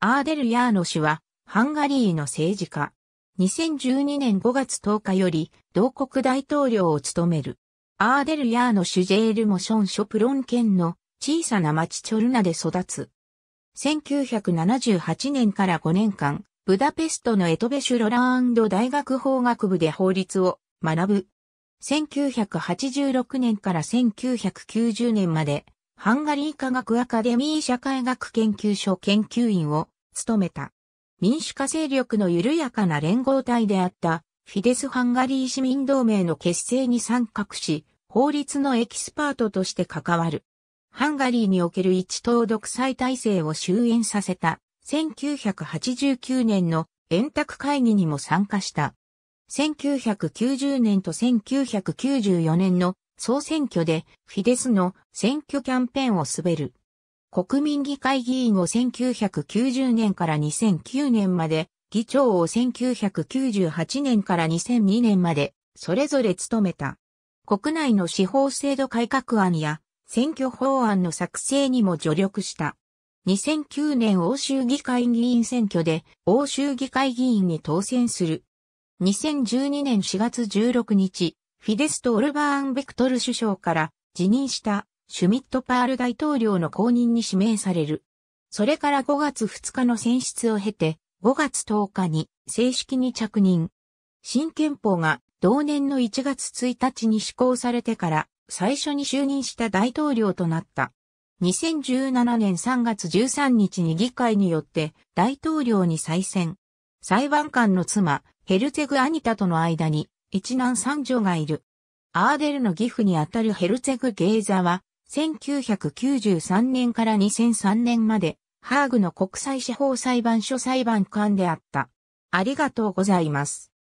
アーデル・ヤーノ氏は、ハンガリーの政治家。2012年5月10日より、同国大統領を務める。アーデル・ヤーノシュジェール・モション・ショプロン県の小さな町チョルナで育つ。1978年から5年間、ブダペストのエトベシュロランド大学法学部で法律を学ぶ。1986年から1990年までハンガリー科学アカデミー社会学研究所研究員を務めた。民主化勢力の緩やかな連合体であったフィデス・ハンガリー市民同盟の結成に参画し、法律のエキスパートとして関わる。ハンガリーにおける一党独裁体制を終焉させた1989年の円卓会議にも参加した。1990年と1994年の総選挙でフィデスの選挙キャンペーンを滑る。国民議会議員を1990年から2009年まで、議長を1998年から2002年まで、それぞれ務めた。国内の司法制度改革案や選挙法案の作成にも助力した。2009年欧州議会議員選挙で欧州議会議員に当選する。2012年4月16日、フィデスト・オルバーン・ベクトル首相から辞任したシュミット・パール大統領の後任に指名される。それから5月2日の選出を経て、5月10日に正式に着任。新憲法が同年の1月1日に施行されてから最初に就任した大統領となった。2017年3月13日に議会によって大統領に再選。裁判官の妻、ヘルツェグ・アニタとの間に一男三女がいる。アーデルの義父にあたるヘルツェグ・ゲーザは、1993年から2003年まで、ハーグの国際司法裁判所裁判官であった。ありがとうございます。